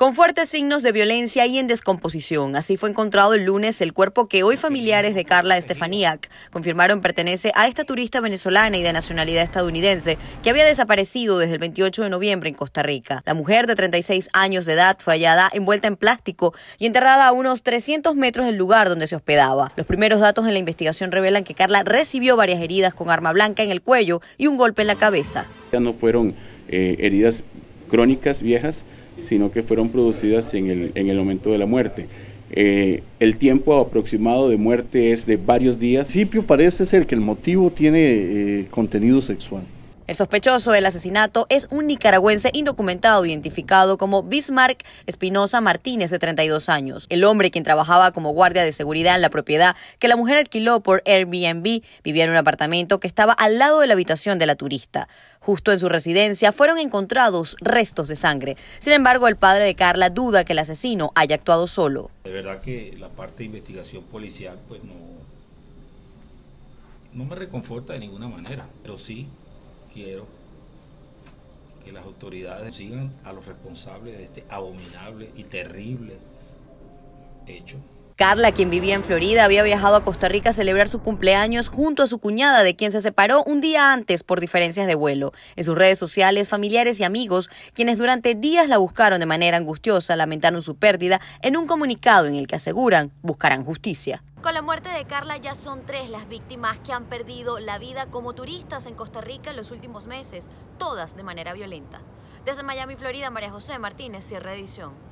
con fuertes signos de violencia y en descomposición. Así fue encontrado el lunes el cuerpo que hoy familiares de Carla Estefaniak confirmaron pertenece a esta turista venezolana y de nacionalidad estadounidense que había desaparecido desde el 28 de noviembre en Costa Rica. La mujer de 36 años de edad fue hallada envuelta en plástico y enterrada a unos 300 metros del lugar donde se hospedaba. Los primeros datos en la investigación revelan que Carla recibió varias heridas con arma blanca en el cuello y un golpe en la cabeza. Ya no fueron eh, heridas crónicas viejas, sino que fueron producidas en el, en momento de la muerte. Eh, el tiempo aproximado de muerte es de varios días. principio parece ser que el motivo tiene eh, contenido sexual. El sospechoso del asesinato es un nicaragüense indocumentado identificado como Bismarck Espinosa Martínez, de 32 años. El hombre, quien trabajaba como guardia de seguridad en la propiedad que la mujer alquiló por Airbnb, vivía en un apartamento que estaba al lado de la habitación de la turista. Justo en su residencia fueron encontrados restos de sangre. Sin embargo, el padre de Carla duda que el asesino haya actuado solo. De verdad que la parte de investigación policial pues no, no me reconforta de ninguna manera, pero sí quiero que las autoridades sigan a los responsables de este abominable y terrible hecho. Carla, quien vivía en Florida, había viajado a Costa Rica a celebrar su cumpleaños junto a su cuñada, de quien se separó un día antes por diferencias de vuelo. En sus redes sociales, familiares y amigos, quienes durante días la buscaron de manera angustiosa, lamentaron su pérdida en un comunicado en el que aseguran buscarán justicia. Con la muerte de Carla ya son tres las víctimas que han perdido la vida como turistas en Costa Rica en los últimos meses, todas de manera violenta. Desde Miami, Florida, María José Martínez, cierre edición.